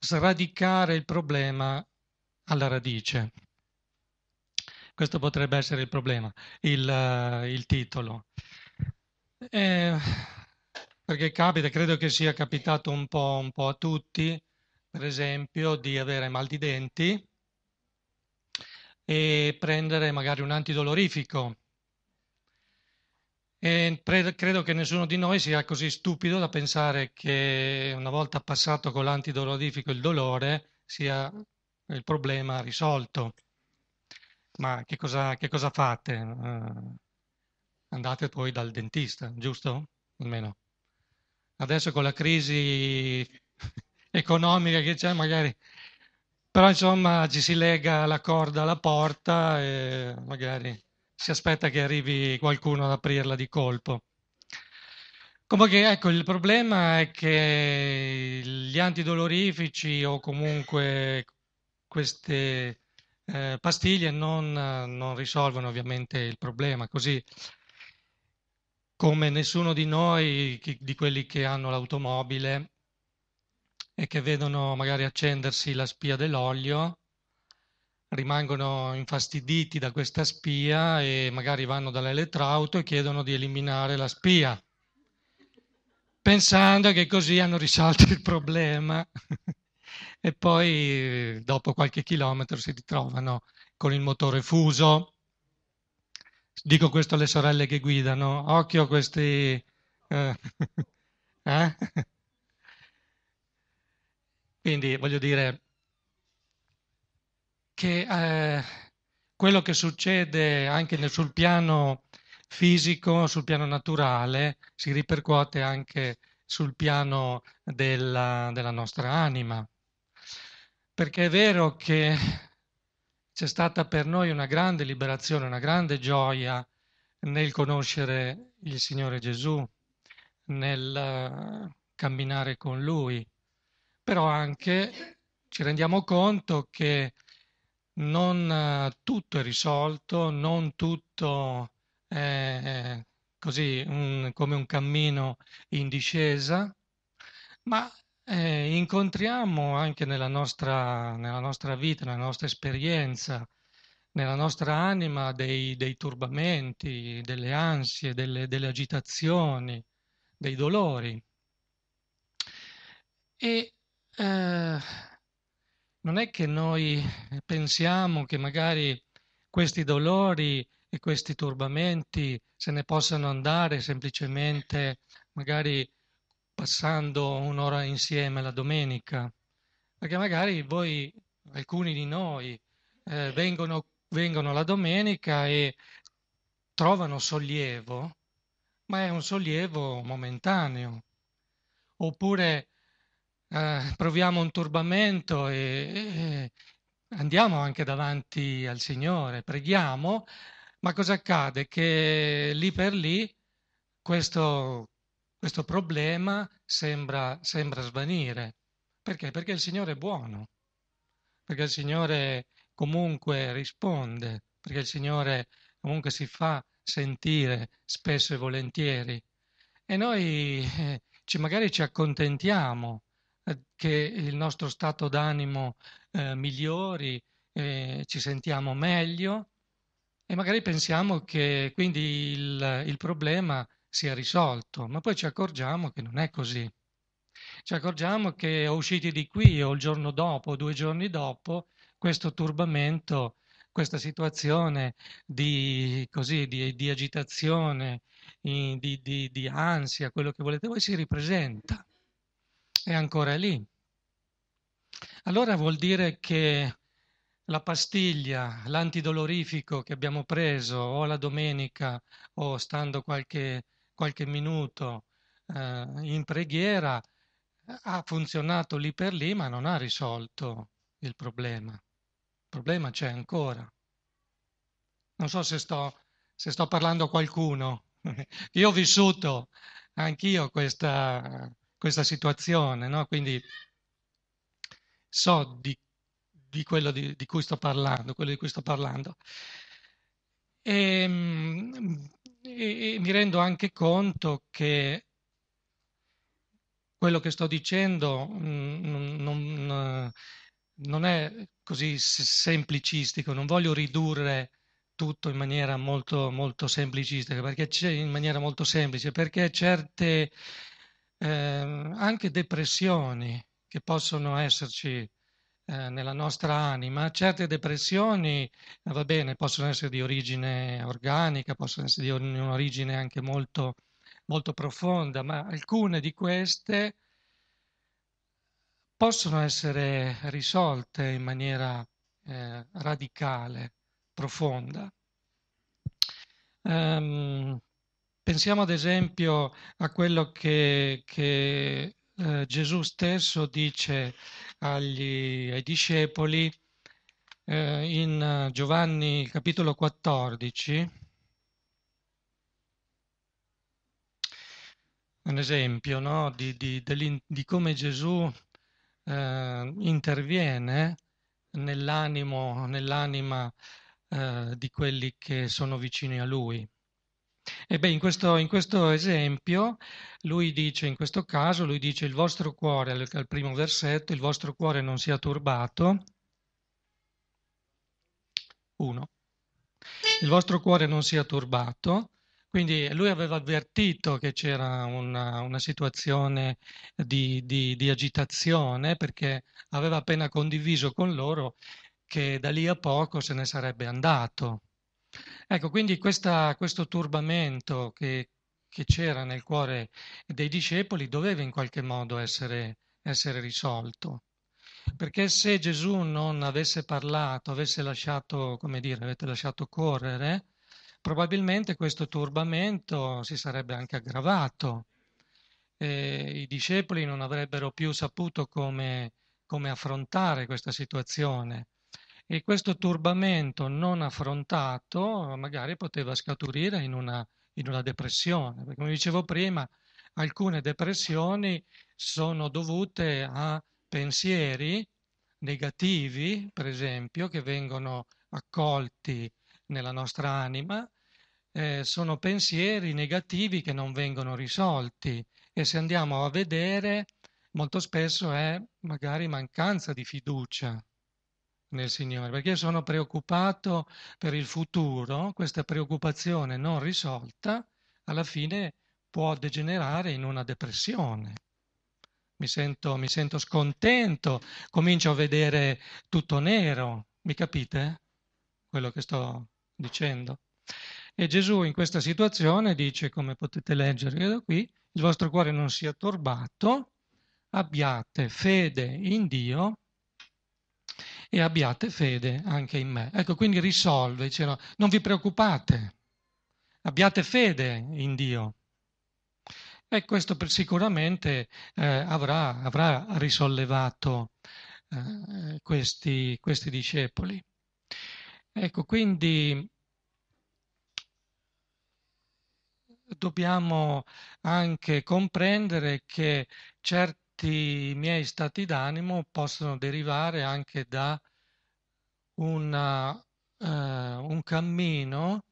sradicare il problema alla radice. Questo potrebbe essere il problema, il, eh, il titolo. Eh, perché capita, credo che sia capitato un po', un po' a tutti, per esempio, di avere mal di denti e prendere magari un antidolorifico e credo che nessuno di noi sia così stupido da pensare che una volta passato con l'antidolorifico il dolore sia il problema risolto. Ma che cosa, che cosa fate? Uh, andate poi dal dentista, giusto? Almeno. Adesso con la crisi economica che c'è, magari... Però insomma ci si lega la corda alla porta e magari si aspetta che arrivi qualcuno ad aprirla di colpo. Comunque, ecco, il problema è che gli antidolorifici o comunque queste eh, pastiglie non, non, risolvono ovviamente il problema, così come nessuno di noi, chi, di quelli che hanno l'automobile e che vedono magari accendersi la spia dell'olio, rimangono infastiditi da questa spia e magari vanno dall'elettrauto e chiedono di eliminare la spia, pensando che così hanno risolto il problema e poi dopo qualche chilometro si ritrovano con il motore fuso. Dico questo alle sorelle che guidano, occhio a questi... Eh, eh? Quindi voglio dire, che eh, quello che succede anche sul piano fisico, sul piano naturale, si ripercuote anche sul piano della, della nostra anima. Perché è vero che c'è stata per noi una grande liberazione, una grande gioia nel conoscere il Signore Gesù, nel eh, camminare con Lui, però anche ci rendiamo conto che non eh, tutto è risolto, non tutto è così un, come un cammino in discesa, ma eh, incontriamo anche nella nostra, nella nostra, vita, nella nostra esperienza, nella nostra anima dei, dei turbamenti, delle ansie, delle, delle agitazioni, dei dolori. E eh, non è che noi pensiamo che magari questi dolori e questi turbamenti se ne possano andare semplicemente magari passando un'ora insieme la domenica, perché magari voi, alcuni di noi, eh, vengono, vengono la domenica e trovano sollievo, ma è un sollievo momentaneo. Oppure eh, proviamo un turbamento e, e andiamo anche davanti al Signore, preghiamo, ma cosa accade? Che lì per lì questo, questo problema sembra, sembra, svanire. Perché? Perché il Signore è buono, perché il Signore comunque risponde, perché il Signore comunque si fa sentire spesso e volentieri. E noi eh, ci, magari ci accontentiamo eh, che il nostro stato d'animo eh, migliori, eh, ci sentiamo meglio e magari pensiamo che quindi il, il problema sia risolto, ma poi ci accorgiamo che non è così. Ci accorgiamo che o usciti di qui o il giorno dopo, o due giorni dopo, questo turbamento, questa situazione di, così, di, di agitazione, di, di ansia, quello che volete voi, si ripresenta è ancora lì. Allora vuol dire che la pastiglia, l'antidolorifico che abbiamo preso o la domenica o stando qualche, qualche minuto eh, in preghiera ha funzionato lì per lì ma non ha risolto il problema. Il problema c'è ancora. Non so se sto, se sto parlando a qualcuno. Io ho vissuto anch'io questa, questa situazione, no? Quindi so di, di quello di, di, cui sto parlando, quello di cui sto parlando. E, ehm, e, e mi rendo anche conto che quello che sto dicendo mm, non, non, non, è così semplicistico, non voglio ridurre tutto in maniera molto, molto semplicistica, perché c'è in maniera molto semplice, perché certe eh, anche depressioni che possono esserci eh, nella nostra anima, certe depressioni, eh, va bene, possono essere di origine organica, possono essere di un'origine anche molto, molto profonda, ma alcune di queste possono essere risolte in maniera eh, radicale, profonda. Um, Pensiamo ad esempio a quello che, che eh, Gesù stesso dice agli, ai discepoli eh, in eh, Giovanni capitolo 14. Un esempio no? di, di, di, come Gesù eh, interviene nell'animo, nell'anima eh, di quelli che sono vicini a lui. Ebbene, in questo, in questo esempio, lui dice, in questo caso, lui dice il vostro cuore, al, al primo versetto, il vostro cuore non sia turbato. Uno. Il vostro cuore non sia turbato. Quindi lui aveva avvertito che c'era una, una situazione di, di, di agitazione perché aveva appena condiviso con loro che da lì a poco se ne sarebbe andato, Ecco, quindi questa, questo turbamento che, che c'era nel cuore dei discepoli doveva in qualche modo essere, essere risolto. Perché se Gesù non avesse parlato, avesse lasciato, come dire, avete lasciato correre, probabilmente questo turbamento si sarebbe anche aggravato. Eh, I discepoli non avrebbero più saputo come, come affrontare questa situazione e questo turbamento non affrontato magari poteva scaturire in una, in una depressione, perché come dicevo prima, alcune depressioni sono dovute a pensieri negativi, per esempio, che vengono accolti nella nostra anima, eh, sono pensieri negativi che non vengono risolti e se andiamo a vedere molto spesso è magari mancanza di fiducia nel Signore, perché io sono preoccupato per il futuro, questa preoccupazione non risolta alla fine può degenerare in una depressione. Mi sento, mi sento scontento, comincio a vedere tutto nero, mi capite quello che sto dicendo? E Gesù in questa situazione dice, come potete leggere da qui, il vostro cuore non sia turbato, abbiate fede in Dio, e abbiate fede anche in me. Ecco, quindi risolve, diceva, non vi preoccupate, abbiate fede in Dio. E questo sicuramente eh, avrà, avrà, risollevato eh, questi, questi discepoli. Ecco, quindi dobbiamo anche comprendere che certi questi miei stati d'animo possono derivare anche da una, eh, un cammino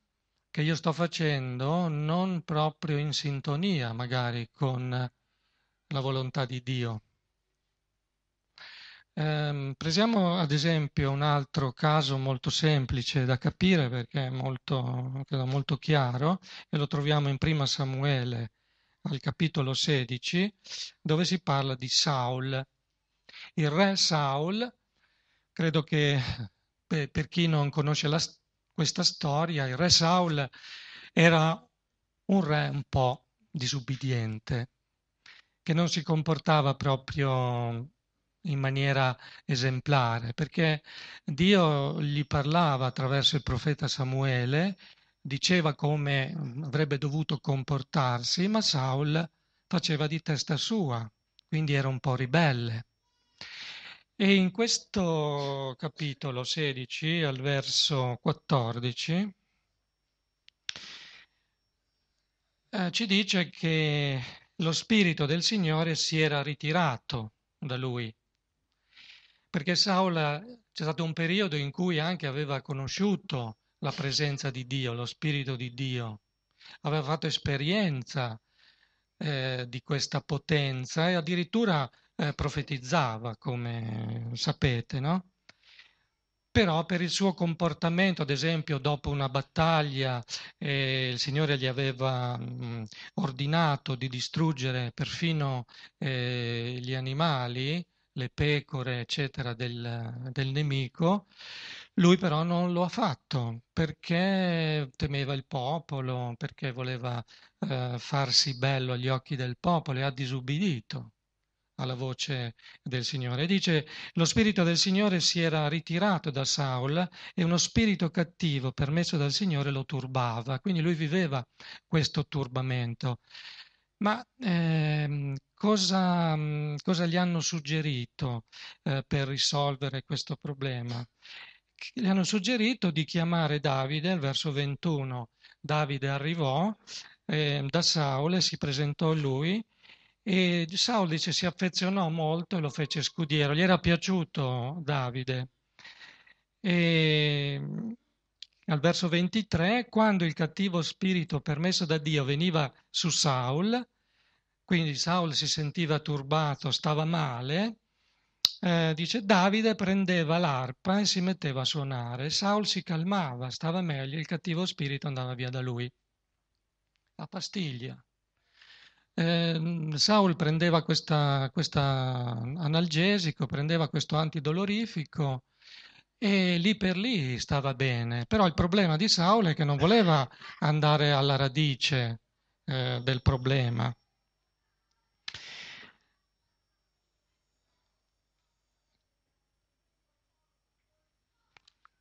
che io sto facendo non proprio in sintonia magari con la volontà di Dio. Eh, presiamo ad esempio un altro caso molto semplice da capire perché è molto, molto chiaro e lo troviamo in Prima Samuele al capitolo 16, dove si parla di Saul. Il re Saul, credo che per, per chi non conosce la, questa storia, il re Saul era un re un po' disubbidiente, che non si comportava proprio in maniera esemplare, perché Dio gli parlava attraverso il profeta Samuele diceva come avrebbe dovuto comportarsi, ma Saul faceva di testa sua, quindi era un po' ribelle. E in questo capitolo 16, al verso 14, eh, ci dice che lo spirito del Signore si era ritirato da lui, perché Saul c'è stato un periodo in cui anche aveva conosciuto la presenza di Dio, lo Spirito di Dio, aveva fatto esperienza eh, di questa potenza e addirittura eh, profetizzava, come sapete, no? Però per il suo comportamento, ad esempio, dopo una battaglia, eh, il Signore gli aveva mh, mm, ordinato di distruggere perfino eh, gli animali, le pecore, eccetera, del, del nemico, lui però non lo ha fatto perché temeva il popolo, perché voleva eh, farsi bello agli occhi del popolo e ha disubbidito alla voce del Signore. Dice, lo spirito del Signore si era ritirato da Saul e uno spirito cattivo permesso dal Signore lo turbava, quindi lui viveva questo turbamento. Ma eh, cosa, mm, cosa, gli hanno suggerito eh, per risolvere questo problema? le hanno suggerito di chiamare Davide, al verso 21, Davide arrivò, eh, da e si presentò a lui e Saul dice si affezionò molto e lo fece scudiero, gli era piaciuto Davide. E, ehm, al verso 23, quando il cattivo spirito permesso da Dio veniva su Saul, quindi Saul si sentiva turbato, stava male, eh, dice Davide prendeva l'arpa e si metteva a suonare, Saul si calmava, stava meglio, il cattivo spirito andava via da lui. La pastiglia. Eh, Saul prendeva questo analgesico, prendeva questo antidolorifico e lì per lì stava bene, però il problema di Saul è che non voleva andare alla radice eh, del problema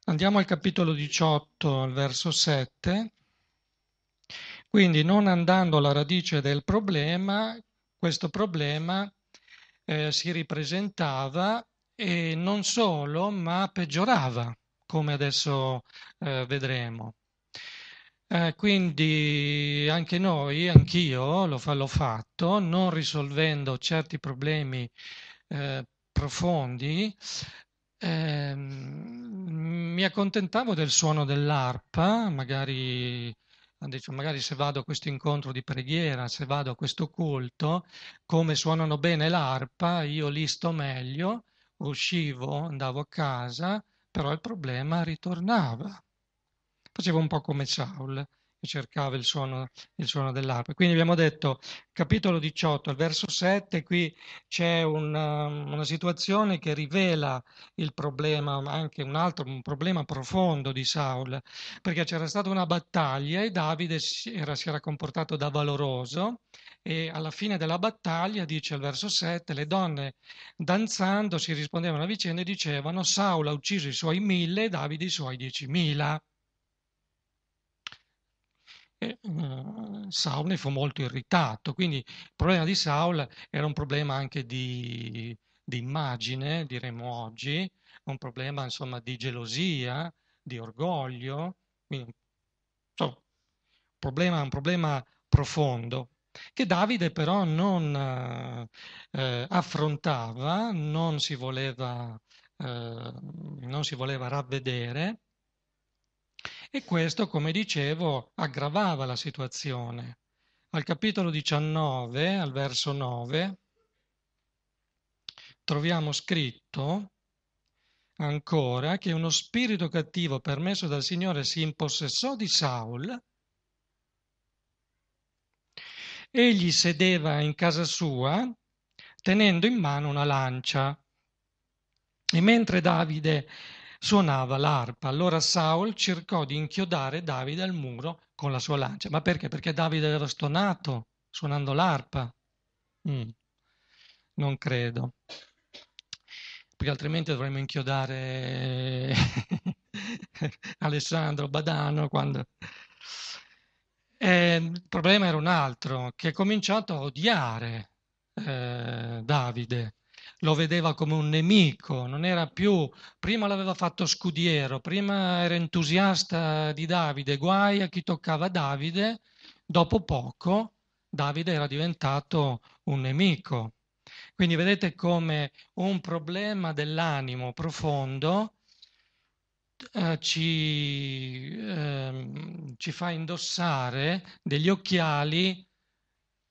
Andiamo al capitolo 18, al verso 7. Quindi non andando alla radice del problema, questo problema eh, si ripresentava e non solo, ma peggiorava, come adesso eh, vedremo. Eh, quindi anche noi, anch'io lo l'ho fatto, non risolvendo certi problemi eh, profondi, eh, mi accontentavo del suono dell'arpa, magari, magari se vado a questo incontro di preghiera, se vado a questo culto, come suonano bene l'arpa, io lì sto meglio, uscivo, andavo a casa, però il problema ritornava. Facevo un po' come Saul che cercava il suono, il suono dell'arpa. Quindi abbiamo detto, capitolo 18, al verso 7, qui c'è una, um, una situazione che rivela il problema, anche un altro un problema profondo di Saul, perché c'era stata una battaglia e Davide si era, si era comportato da valoroso e alla fine della battaglia, dice il verso 7, le donne danzando si rispondevano a vicenda e dicevano Saul ha ucciso i suoi mille e Davide i suoi diecimila. Mm, Saul ne fu molto irritato. Quindi il problema di Saul era un problema anche di, di immagine, diremmo oggi, un problema insomma di gelosia, di orgoglio, quindi, insomma, un problema, un problema profondo che Davide però non eh, eh affrontava, non si voleva, eh, non si voleva ravvedere e questo, come dicevo, aggravava la situazione. Al capitolo 19, al verso 9, troviamo scritto ancora che uno spirito cattivo permesso dal Signore si impossessò di Saul. Egli sedeva in casa sua tenendo in mano una lancia. E mentre Davide suonava l'arpa. Allora Saul cercò di inchiodare Davide al muro con la sua lancia. Ma perché? Perché Davide era stonato suonando l'arpa? Mm, non credo. Perché altrimenti dovremmo inchiodare eh, Alessandro Badano quando... Eh, il problema era un altro, che ha cominciato a odiare eh, Davide lo vedeva come un nemico, non era più, prima l'aveva fatto scudiero, prima era entusiasta di Davide, guai a chi toccava Davide, dopo poco Davide era diventato un nemico. Quindi vedete come un problema dell'animo profondo eh, ci, eh, ci, fa indossare degli occhiali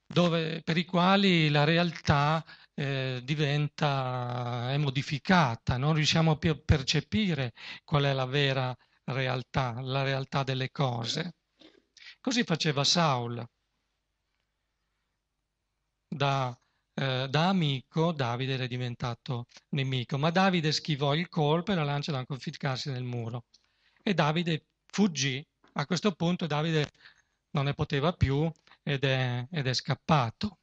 dove, per i quali la realtà eh, diventa, eh, è modificata, non riusciamo più a percepire qual è la vera realtà, la realtà delle cose. Così faceva Saul. Da, eh, da amico Davide era diventato nemico, ma Davide schivò il colpo e la lancia da confiscarsi nel muro. E Davide fuggì. A questo punto Davide non ne poteva più ed è, ed è scappato.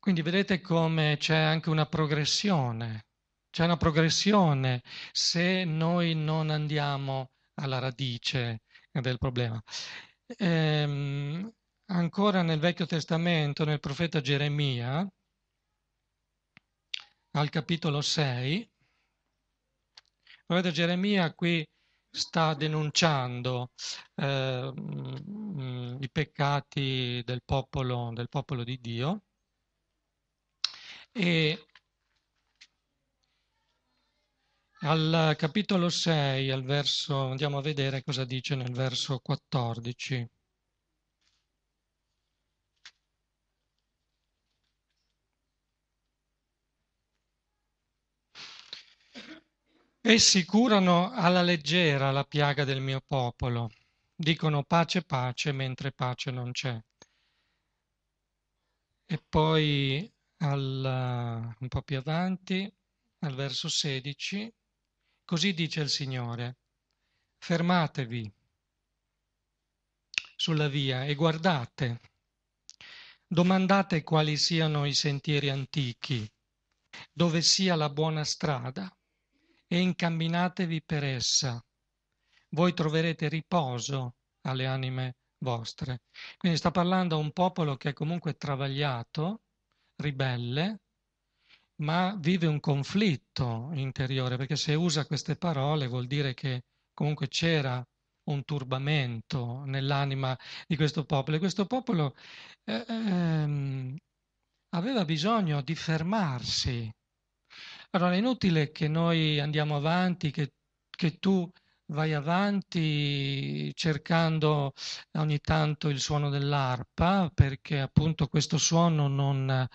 Quindi vedete come c'è anche una progressione, c'è una progressione se noi non andiamo alla radice del problema. Ehm, ancora nel Vecchio Testamento, nel profeta Geremia, al capitolo 6, il profeta Geremia qui sta denunciando eh, mm, i peccati del popolo, del popolo di Dio e al capitolo 6, al verso, andiamo a vedere cosa dice nel verso 14. Essi curano alla leggera la piaga del mio popolo, dicono pace pace mentre pace non c'è. E poi al, eh, un po' più avanti, al verso 16, così dice il Signore, fermatevi sulla via e guardate, domandate quali siano i sentieri antichi, dove sia la buona strada, e incamminatevi per essa. Voi troverete riposo alle anime vostre. Quindi sta parlando a un popolo che è comunque travagliato, ribelle, ma vive un conflitto interiore, perché se usa queste parole vuol dire che comunque c'era un turbamento nell'anima di questo popolo e questo popolo eh, ehm, aveva bisogno di fermarsi. Allora è inutile che noi andiamo avanti, che, che tu vai avanti cercando ogni tanto il suono dell'arpa, perché appunto questo suono non...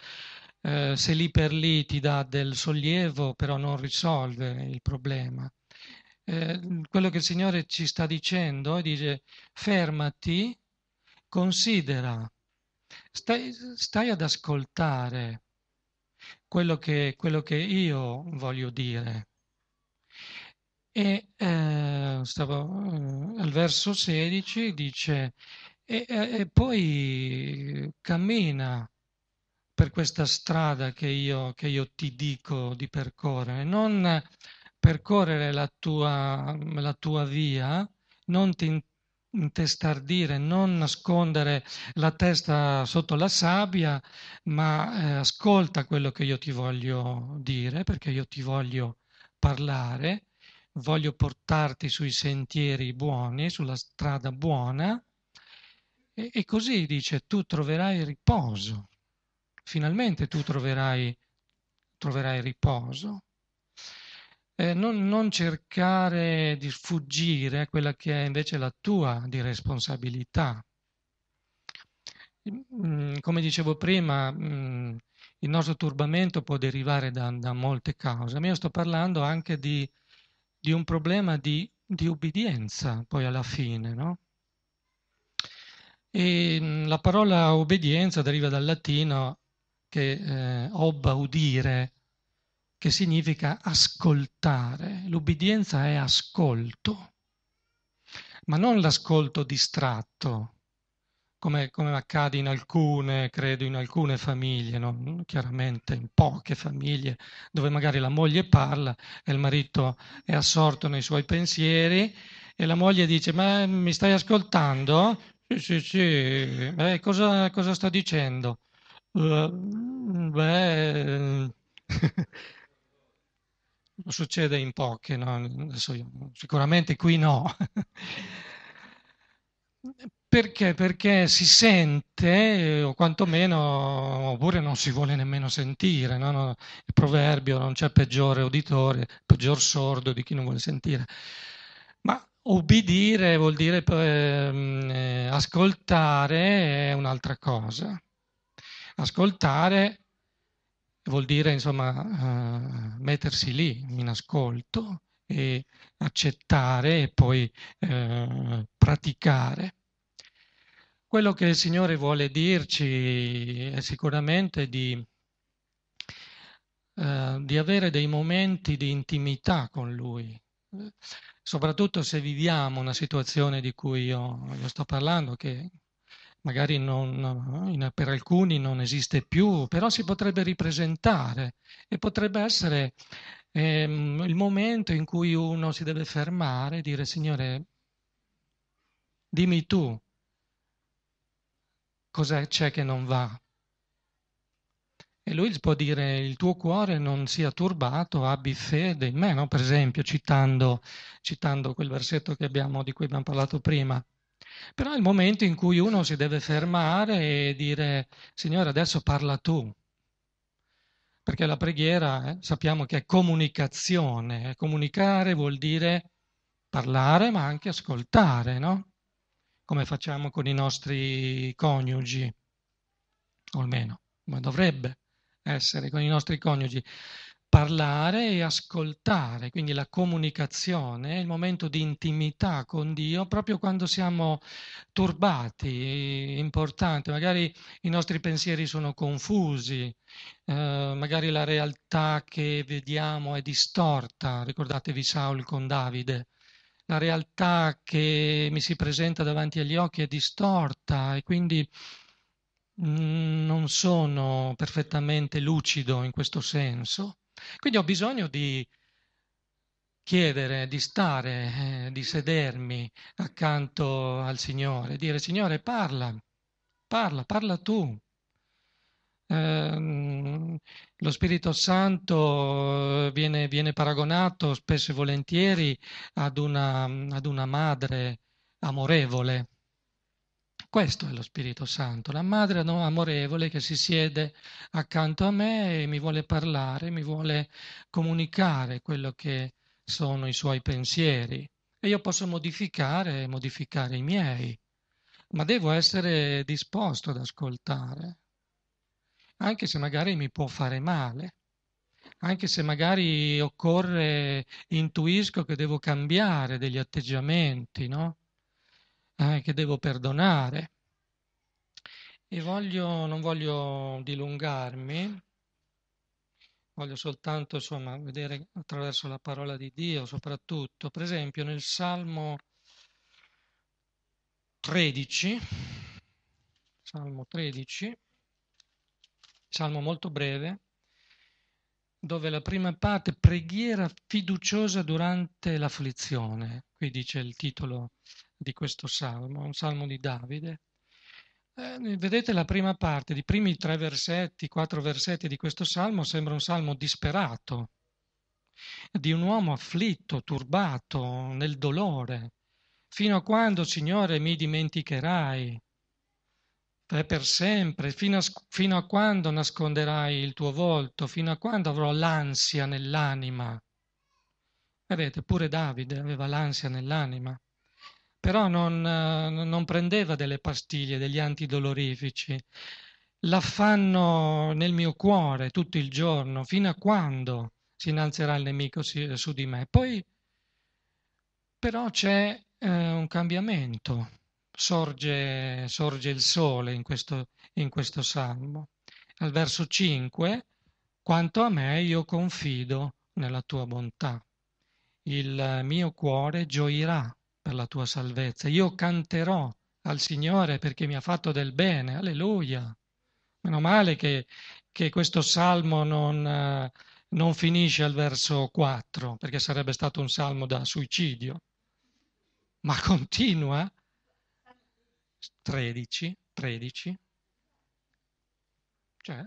Eh, se lì per lì ti dà del sollievo, però non risolve il problema. Eh, quello che il Signore ci sta dicendo è dice fermati, considera, stai, stai ad ascoltare quello che, quello che io voglio dire. E eh, stavo, eh, al verso 16 dice, e, e poi cammina per questa strada che io, che io, ti dico di percorrere, non percorrere la tua, la tua via, non ti intestardire, non nascondere la testa sotto la sabbia, ma eh, ascolta quello che io ti voglio dire, perché io ti voglio parlare voglio portarti sui sentieri buoni, sulla strada buona, e, e, così dice, tu troverai riposo, finalmente tu troverai, troverai riposo. Eh, non, non, cercare di sfuggire a quella che è invece la tua di responsabilità. Mm, come dicevo prima, mm, il nostro turbamento può derivare da, da molte cause, ma io sto parlando anche di di un problema di, di ubbidienza poi alla fine, no? E mm, la parola obbedienza deriva dal latino che eh, obba udire, che significa ascoltare. L'ubbidienza è ascolto, ma non l'ascolto distratto, come, come accade in alcune, credo, in alcune famiglie, no? Mm, chiaramente in poche famiglie, dove magari la moglie parla e il marito è assorto nei suoi pensieri e la moglie dice ma mm, mi stai ascoltando? Sì, sì, sì, eh, cosa, cosa sta dicendo? Uh, beh... succede in poche, no? Adesso io, sicuramente qui no. Perché? Perché si sente, eh, o quantomeno, oppure non si vuole nemmeno sentire, no? il proverbio non c'è peggiore uditore, peggior sordo di chi non vuole sentire. Ma ubbidire vuol dire ehm, eh, ascoltare è un'altra cosa. Ascoltare vuol dire, insomma, eh, mettersi lì in ascolto e accettare e poi eh, praticare. Quello che il Signore vuole dirci è sicuramente di, eh, di avere dei momenti di intimità con Lui, soprattutto se viviamo una situazione di cui io, io sto parlando, che magari non, in, per alcuni non esiste più, però si potrebbe ripresentare e potrebbe essere ehm, il momento in cui uno si deve fermare e dire Signore, dimmi tu cosa c'è che non va. E lui può dire il tuo cuore non sia turbato, abbi fede in me, no? per esempio, citando, citando quel versetto abbiamo, di cui abbiamo parlato prima. Però è il momento in cui uno si deve fermare e dire Signore adesso parla tu, perché la preghiera eh, sappiamo che è comunicazione, comunicare vuol dire parlare ma anche ascoltare, no? come facciamo con i nostri coniugi, o almeno come dovrebbe essere con i nostri coniugi, parlare e ascoltare, quindi la comunicazione, il momento di intimità con Dio, proprio quando siamo turbati, importante, magari i nostri pensieri sono confusi, eh, magari la realtà che vediamo è distorta, ricordatevi Saul con Davide, la realtà che mi si presenta davanti agli occhi è distorta e quindi mm, non sono perfettamente lucido in questo senso. Quindi ho bisogno di chiedere, di stare, eh, di sedermi accanto al Signore, dire Signore parla, parla, parla tu, Ehm, lo Spirito Santo eh, viene, viene, paragonato spesso e volentieri ad una, ad una madre amorevole. Questo è lo Spirito Santo, la madre amorevole che si siede accanto a me e mi vuole parlare, mi vuole comunicare quello che sono i suoi pensieri. E io posso modificare e modificare i miei, ma devo essere disposto ad ascoltare anche se magari mi può fare male, anche se magari occorre, intuisco che devo cambiare degli atteggiamenti, no? eh, che devo perdonare. E voglio, non voglio dilungarmi, voglio soltanto insomma, vedere attraverso la parola di Dio, soprattutto, per esempio nel Salmo 13, Salmo 13, salmo molto breve, dove la prima parte, preghiera fiduciosa durante l'afflizione, qui dice il titolo di questo salmo, un salmo di Davide. Eh, vedete la prima parte, i primi tre versetti, quattro versetti di questo salmo sembra un salmo disperato, di un uomo afflitto, turbato, nel dolore. Fino a quando, Signore, mi dimenticherai? per sempre, fino a, fino a quando nasconderai il tuo volto, fino a quando avrò l'ansia nell'anima. Vedete, pure Davide aveva l'ansia nell'anima, però non, eh, non prendeva delle pastiglie, degli antidolorifici. L'affanno nel mio cuore tutto il giorno, fino a quando si innalzerà il nemico su di me. Poi però c'è eh, un cambiamento sorge, sorge il sole in questo, in questo salmo. Al verso 5, quanto a me io confido nella tua bontà, il mio cuore gioirà per la tua salvezza, io canterò al Signore perché mi ha fatto del bene, alleluia. Meno male che, che questo salmo non, non finisce al verso 4, perché sarebbe stato un salmo da suicidio, ma continua 13, 13, c'è?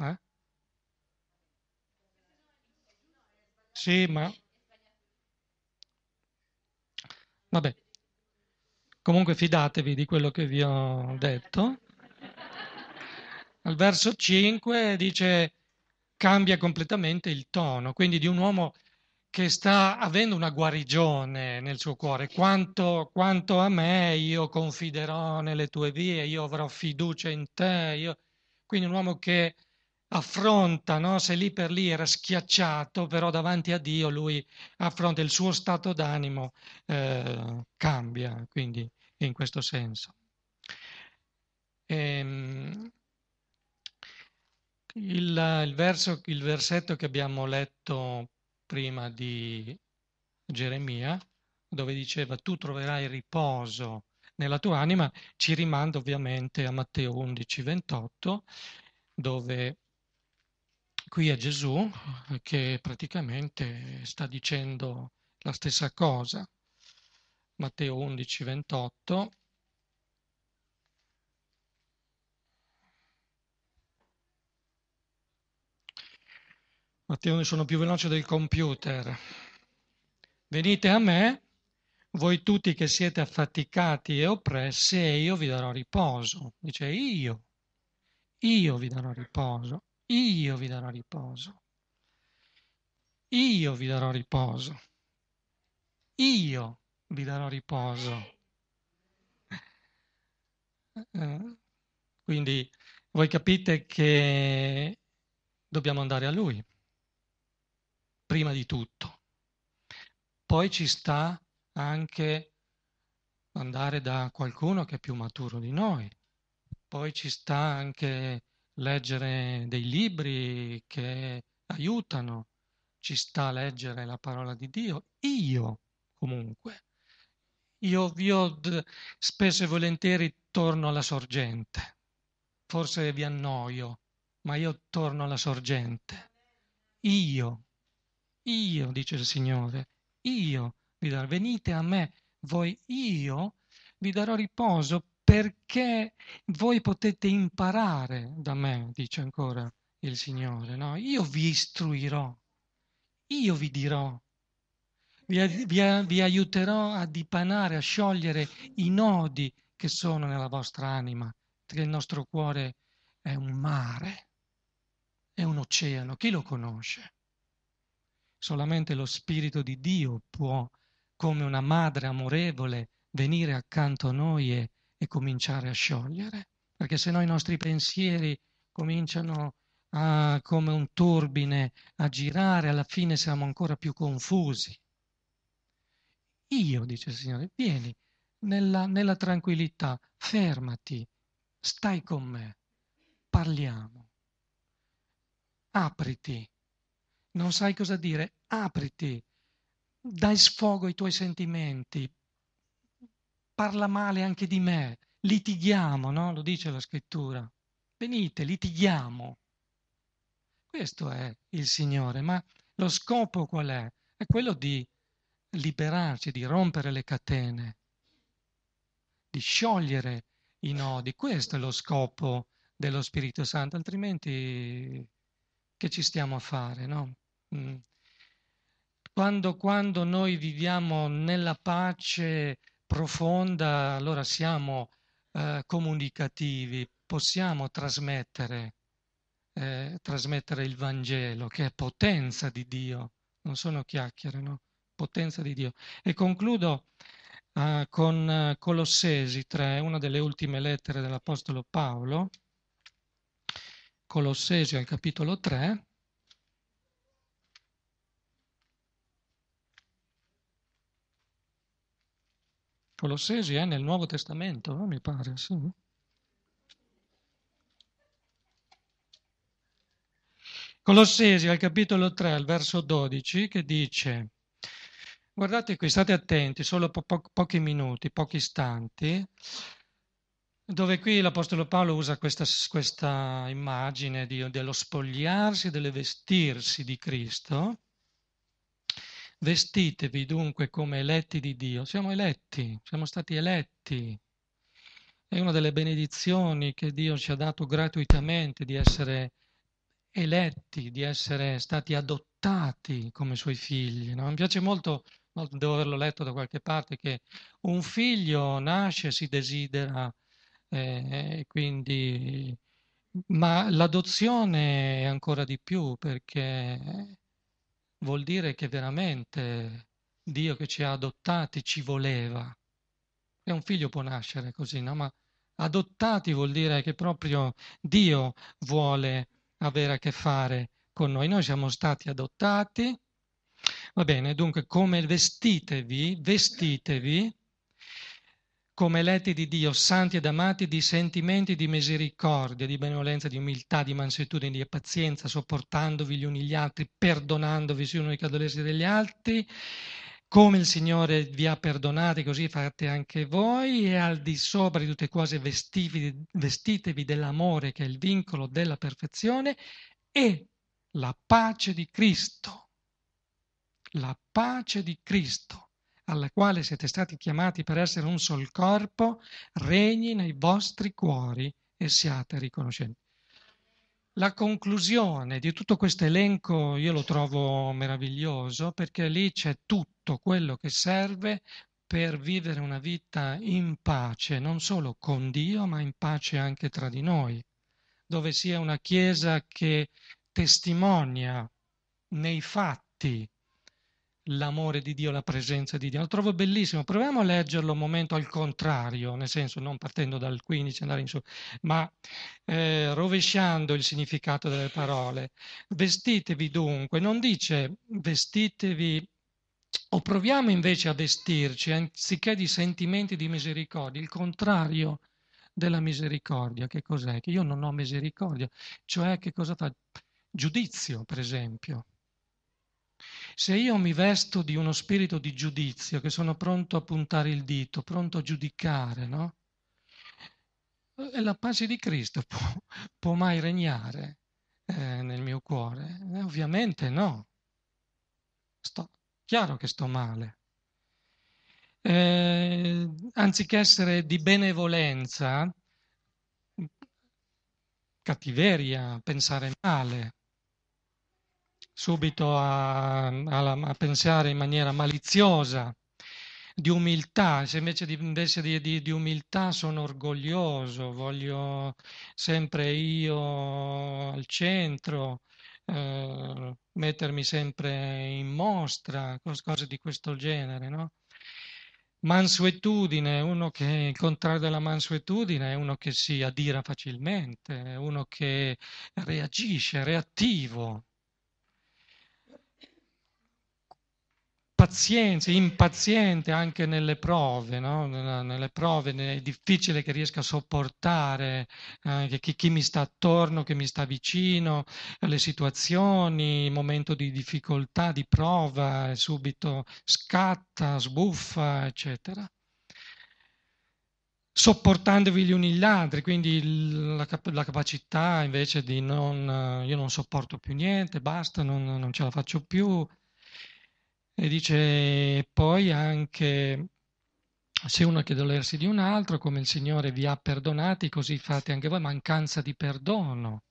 Eh? Sì, ma... Vabbè, comunque fidatevi di quello che vi ho detto. Al verso 5 dice cambia completamente il tono, quindi di un uomo che sta avendo una guarigione nel suo cuore. Quanto, quanto, a me, io confiderò nelle tue vie, io avrò fiducia in te. Io... Quindi un uomo che affronta, no? se lì per lì era schiacciato, però davanti a Dio lui affronta il suo stato d'animo, eh, cambia, quindi in questo senso. Ehm, il, il, verso, il versetto che abbiamo letto prima di Geremia, dove diceva tu troverai riposo nella tua anima, ci rimanda ovviamente a Matteo 11, 28, dove qui è Gesù che praticamente sta dicendo la stessa cosa. Matteo 11, 28, Matteo, sono più veloce del computer. Venite a me, voi tutti che siete affaticati e oppressi, e io vi darò riposo. Dice io, io vi darò riposo, io vi darò riposo, io vi darò riposo, io vi darò riposo. Eh, quindi voi capite che dobbiamo andare a Lui prima di tutto. Poi ci sta anche andare da qualcuno che è più maturo di noi, poi ci sta anche leggere dei libri che aiutano, ci sta leggere la parola di Dio, io comunque. Io, io spesso e volentieri torno alla sorgente, forse vi annoio, ma io torno alla sorgente. Io, io, dice il Signore, io vi darò, venite a me, voi io vi darò riposo perché voi potete imparare da me, dice ancora il Signore, no? Io vi istruirò, io vi dirò, vi, vi, vi aiuterò a dipanare, a sciogliere i nodi che sono nella vostra anima, perché il nostro cuore è un mare, è un oceano, chi lo conosce? Solamente lo Spirito di Dio può, come una madre amorevole, venire accanto a noi e, e cominciare a sciogliere, perché se no i nostri pensieri cominciano a, come un turbine a girare, alla fine siamo ancora più confusi. Io, dice il Signore, vieni nella, nella tranquillità, fermati, stai con me, parliamo, apriti non sai cosa dire, apriti, dai sfogo ai tuoi sentimenti, parla male anche di me, litighiamo, no? Lo dice la scrittura. Venite, litighiamo. Questo è il Signore, ma lo scopo qual è? È quello di liberarci, di rompere le catene, di sciogliere i nodi. Questo è lo scopo dello Spirito Santo, altrimenti che ci stiamo a fare, no? Mm. Quando, quando noi viviamo nella pace profonda, allora siamo eh, comunicativi, possiamo trasmettere, eh, trasmettere il Vangelo, che è potenza di Dio, non sono chiacchiere, no? Potenza di Dio. E concludo eh, con eh, Colossesi 3, una delle ultime lettere dell'Apostolo Paolo. Colossesi al capitolo 3. Colossesi è eh, nel Nuovo Testamento, no? mi pare, sì. Colossesi al capitolo 3, al verso 12, che dice, guardate qui, state attenti, solo po- po- pochi minuti, pochi istanti, dove qui l'Apostolo Paolo usa questa, questa immagine di, dello spogliarsi, delle vestirsi di Cristo, Vestitevi dunque come eletti di Dio. Siamo eletti, siamo stati eletti. È una delle benedizioni che Dio ci ha dato gratuitamente di essere eletti, di essere stati adottati come suoi figli. No? Mi piace molto, devo averlo letto da qualche parte, che un figlio nasce, si desidera, eh, quindi... ma l'adozione è ancora di più perché vuol dire che veramente Dio che ci ha adottati ci voleva. E un figlio può nascere così, no? Ma adottati vuol dire che proprio Dio vuole avere a che fare con noi. Noi siamo stati adottati. Va bene, dunque, come vestitevi, vestitevi come eletti di Dio, santi ed amati, di sentimenti di misericordia, di benevolenza, di umiltà, di mansuetudine, di pazienza, sopportandovi gli uni gli altri, perdonandovi se uno i cadolersi degli altri, come il Signore vi ha perdonati, così fate anche voi, e al di sopra di tutte cose vestivi, vestitevi dell'amore che è il vincolo della perfezione, e la pace di Cristo. La pace di Cristo alla quale siete stati chiamati per essere un sol corpo, regni nei vostri cuori e siate riconoscenti. La conclusione di tutto questo elenco io lo trovo meraviglioso perché lì c'è tutto quello che serve per vivere una vita in pace, non solo con Dio, ma in pace anche tra di noi, dove sia una Chiesa che testimonia nei fatti l'amore di Dio, la presenza di Dio. Lo trovo bellissimo. Proviamo a leggerlo un momento al contrario, nel senso non partendo dal 15 andare in su, ma eh, rovesciando il significato delle parole. Vestitevi dunque, non dice vestitevi o proviamo invece a vestirci anziché di sentimenti di misericordia, il contrario della misericordia, che cos'è? Che io non ho misericordia, cioè che cosa fa? Giudizio, per esempio se io mi vesto di uno spirito di giudizio, che sono pronto a puntare il dito, pronto a giudicare, no? E la pace di Cristo può, può mai regnare eh, nel mio cuore? Eh, ovviamente no. Sto, chiaro che sto male. Eh, anziché essere di benevolenza, cattiveria, pensare male, subito a, a, a pensare in maniera maliziosa, di umiltà, se invece di, invece di, di, di umiltà sono orgoglioso, voglio sempre io al centro, eh, mettermi sempre in mostra, cose di questo genere, no? Mansuetudine, uno che il contrario della mansuetudine è uno che si adira facilmente, è uno che reagisce, è reattivo, pazienza, impaziente anche nelle prove, no? nelle prove è difficile che riesca a sopportare eh, chi, chi, mi sta attorno, chi mi sta vicino, le situazioni, il momento di difficoltà, di prova, subito scatta, sbuffa, eccetera. Sopportandovi gli uni gli altri, quindi la, cap- la capacità invece di non, io non sopporto più niente, basta, non, non ce la faccio più, e dice poi anche se uno che dolersi di un altro, come il Signore vi ha perdonati, così fate anche voi, mancanza di perdono.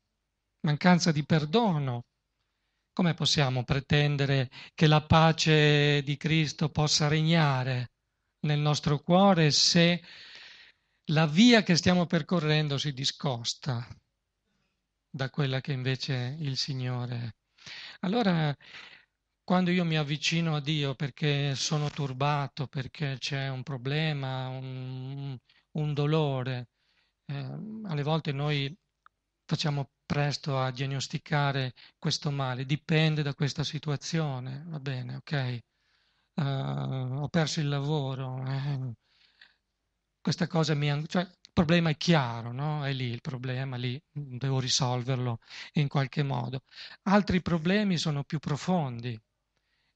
Mancanza di perdono. Come possiamo pretendere che la pace di Cristo possa regnare nel nostro cuore se la via che stiamo percorrendo si discosta da quella che invece il Signore. Allora quando io mi avvicino a Dio perché sono turbato, perché c'è un problema, un, un dolore, eh, alle volte noi facciamo presto a diagnosticare questo male, dipende da questa situazione, va bene, ok, uh, ho perso il lavoro, eh, questa cosa mi... cioè, il problema è chiaro, no? È lì il problema, lì devo risolverlo in qualche modo. Altri problemi sono più profondi,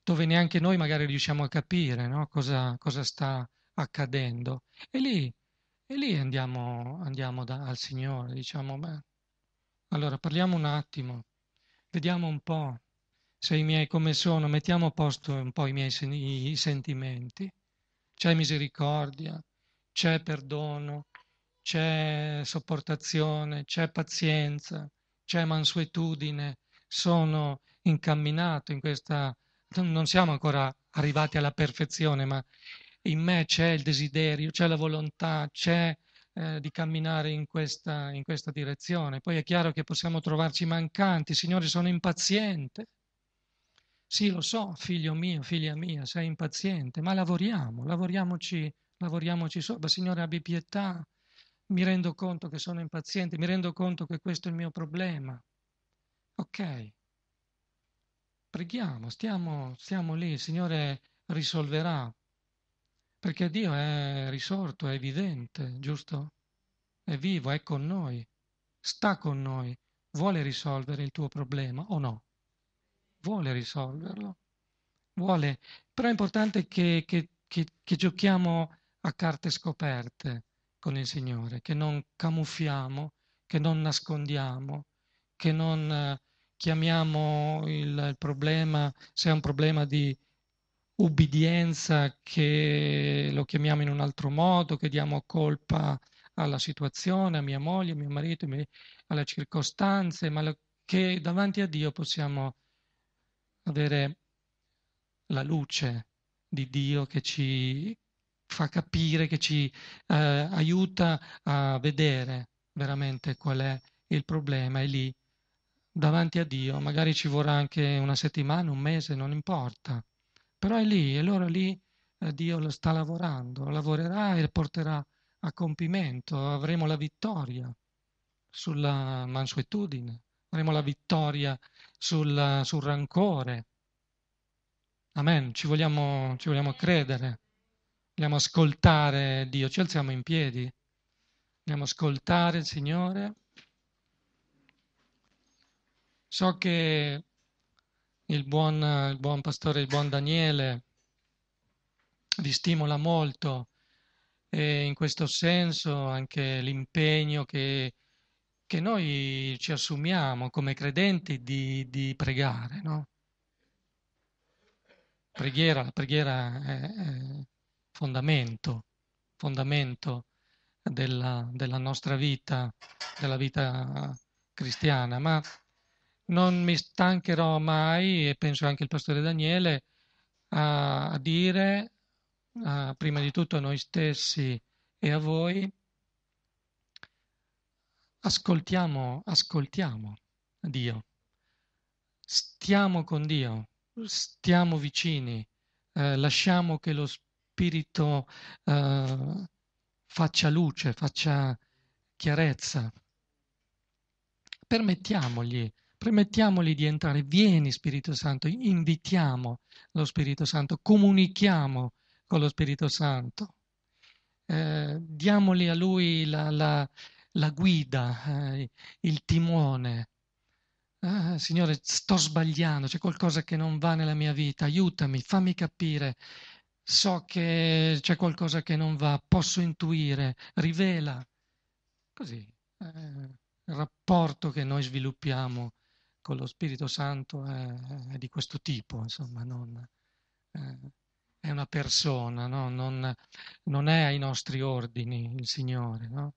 dove neanche noi magari riusciamo a capire no? cosa, cosa, sta accadendo. E lì, e lì andiamo, andiamo da, al Signore, diciamo, beh, allora parliamo un attimo, vediamo un po' se i miei come sono, mettiamo a posto un po' i miei sen- i sentimenti. C'è misericordia, c'è perdono, c'è sopportazione, c'è pazienza, c'è mansuetudine, sono incamminato in questa non siamo ancora arrivati alla perfezione, ma in me c'è il desiderio, c'è la volontà, c'è eh, di camminare in questa, in questa direzione. Poi è chiaro che possiamo trovarci mancanti, Signore sono impaziente. Sì, lo so, figlio mio, figlia mia, sei impaziente, ma lavoriamo, lavoriamoci, lavoriamoci sopra. Signore, abbi pietà, mi rendo conto che sono impaziente, mi rendo conto che questo è il mio problema. Ok, Preghiamo, stiamo, stiamo lì, il Signore risolverà, perché Dio è risorto, è evidente, giusto? È vivo, è con noi, sta con noi, vuole risolvere il tuo problema o no? Vuole risolverlo, vuole, però è importante che, che, che, che giochiamo a carte scoperte con il Signore, che non camuffiamo, che non nascondiamo, che non chiamiamo il, il problema, se è un problema di ubbidienza che lo chiamiamo in un altro modo, che diamo colpa alla situazione, a mia moglie, a mio marito, alle circostanze, ma che davanti a Dio possiamo avere la luce di Dio che ci fa capire, che ci eh, aiuta a vedere veramente qual è il problema e lì davanti a Dio, magari ci vorrà anche una settimana, un mese, non importa, però è lì e allora lì eh, Dio lo sta lavorando, lavorerà e porterà a compimento, avremo la vittoria sulla mansuetudine, avremo la vittoria sul, sul rancore. Amen, ci vogliamo, ci vogliamo credere, vogliamo ascoltare Dio, ci alziamo in piedi, vogliamo ascoltare il Signore. So che il buon, il buon pastore, il buon Daniele, vi stimola molto e in questo senso anche l'impegno che, che noi ci assumiamo come credenti di, di pregare. No? Preghiera, la preghiera è, è fondamento, fondamento della, della nostra vita, della vita cristiana, ma non mi stancherò mai, e penso anche il pastore Daniele, a, a dire a, prima di tutto a noi stessi e a voi, ascoltiamo, ascoltiamo Dio, stiamo con Dio, stiamo vicini, eh, lasciamo che lo Spirito eh, faccia luce, faccia chiarezza, permettiamogli Permettiamogli di entrare. Vieni Spirito Santo, invitiamo lo Spirito Santo, comunichiamo con lo Spirito Santo. Eh, diamoli a lui la, la, la guida, eh, il timone. Eh, signore, sto sbagliando, c'è qualcosa che non va nella mia vita, aiutami, fammi capire. So che c'è qualcosa che non va, posso intuire, rivela. Così, eh, il rapporto che noi sviluppiamo con lo Spirito Santo è, è di questo tipo, insomma, non, eh, è una persona, no? non, non, è ai nostri ordini il Signore, no?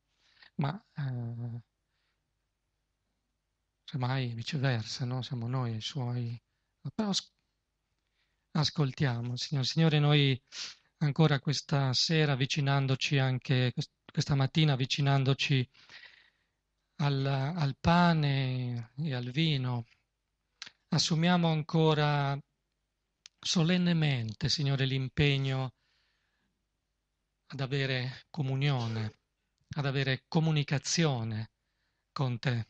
ma eh, semmai viceversa, no? siamo noi i suoi. Però ascoltiamo, Signore. Signore, noi ancora questa sera avvicinandoci anche, questa mattina avvicinandoci al, al pane e al vino. Assumiamo ancora solennemente, Signore, l'impegno ad avere comunione, ad avere comunicazione con te,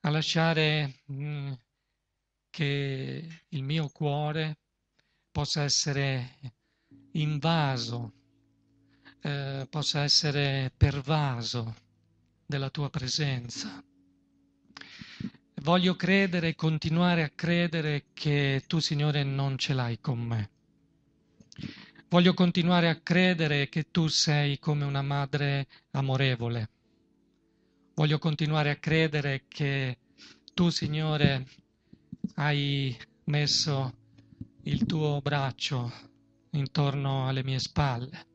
a lasciare mm, che il mio cuore possa essere invaso, eh, possa essere pervaso della tua presenza. Voglio credere e continuare a credere che tu, Signore, non ce l'hai con me. Voglio continuare a credere che tu sei come una madre amorevole. Voglio continuare a credere che tu, Signore, hai messo il tuo braccio intorno alle mie spalle.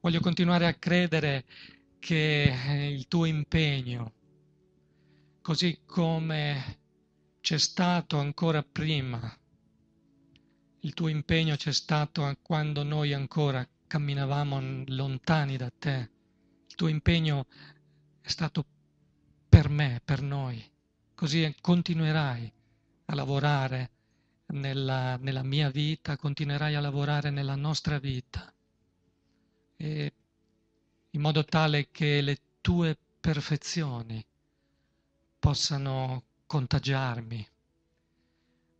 Voglio continuare a credere che eh, il tuo impegno, così come c'è stato ancora prima, il tuo impegno c'è stato quando noi ancora camminavamo lontani da te, il tuo impegno è stato per me, per noi, così continuerai a lavorare nella, nella mia vita, continuerai a lavorare nella nostra vita. E in modo tale che le tue perfezioni possano contagiarmi,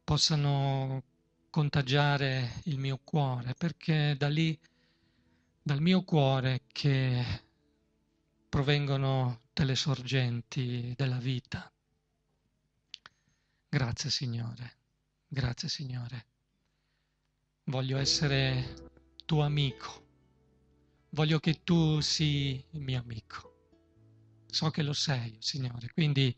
possano contagiare il mio cuore, perché da lì, dal mio cuore che provengono tutte le sorgenti della vita. Grazie Signore, grazie Signore. Voglio essere tuo amico voglio che tu sii il mio amico. So che lo sei, Signore, quindi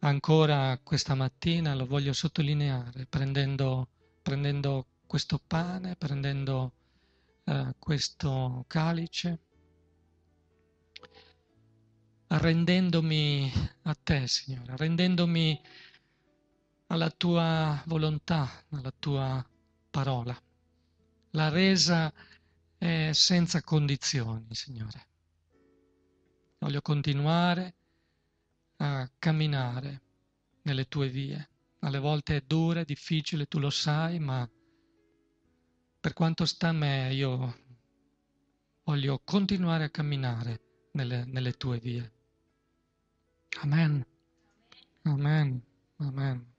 ancora questa mattina lo voglio sottolineare prendendo, prendendo questo pane, prendendo eh, questo calice, rendendomi a te, Signore, rendendomi alla tua volontà, alla tua parola. La resa eh, senza condizioni, Signore. Voglio continuare a camminare nelle tue vie. Alle volte è dura, è difficile, tu lo sai, ma per quanto sta a me io voglio continuare a camminare nelle, nelle tue vie. Amen. Amen. Amen.